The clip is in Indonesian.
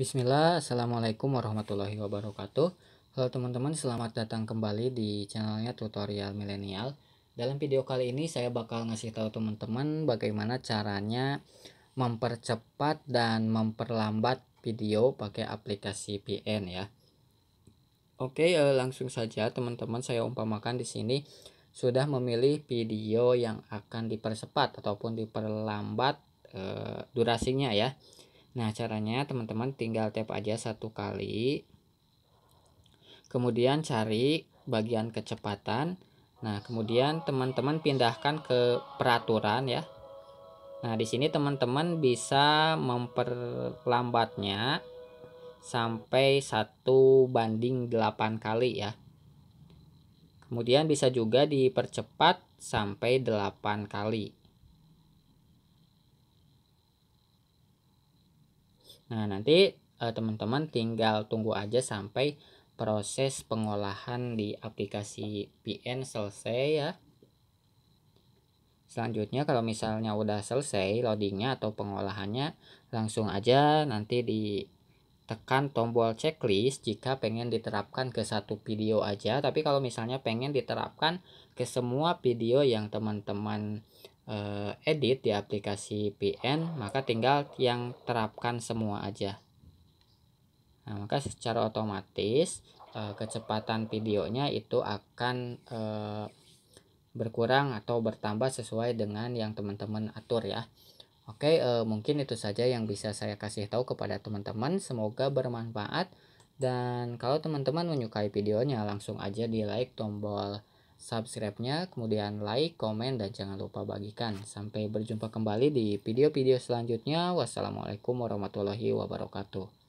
Bismillah, Assalamualaikum warahmatullahi wabarakatuh Halo teman-teman, selamat datang kembali di channelnya Tutorial Milenial Dalam video kali ini saya bakal ngasih tahu teman-teman bagaimana caranya mempercepat dan memperlambat video pakai aplikasi PN ya Oke, eh, langsung saja teman-teman saya umpamakan di sini sudah memilih video yang akan dipercepat ataupun diperlambat eh, durasinya ya Nah, caranya teman-teman tinggal tap aja satu kali. Kemudian cari bagian kecepatan. Nah, kemudian teman-teman pindahkan ke peraturan ya. Nah, di sini teman-teman bisa memperlambatnya sampai satu banding 8 kali ya. Kemudian bisa juga dipercepat sampai 8 kali. Nah, nanti eh, teman-teman eh, tinggal tunggu aja sampai proses pengolahan di aplikasi PN selesai ya. Selanjutnya kalau misalnya udah selesai loadingnya atau pengolahannya, langsung aja nanti ditekan tombol checklist jika pengen diterapkan ke satu video aja. Tapi kalau misalnya pengen diterapkan ke semua video yang teman-teman uh, edit di aplikasi PN maka tinggal yang terapkan semua aja nah maka secara otomatis uh, kecepatan videonya itu akan uh, berkurang atau bertambah sesuai dengan yang teman-teman atur ya Oke, uh, mungkin itu saja yang bisa saya kasih tahu kepada teman-teman. Semoga bermanfaat. Dan kalau teman-teman menyukai videonya, langsung aja di like tombol subscribe-nya, kemudian like, komen, dan jangan lupa bagikan. Sampai berjumpa kembali di video-video selanjutnya. Wassalamualaikum warahmatullahi wabarakatuh.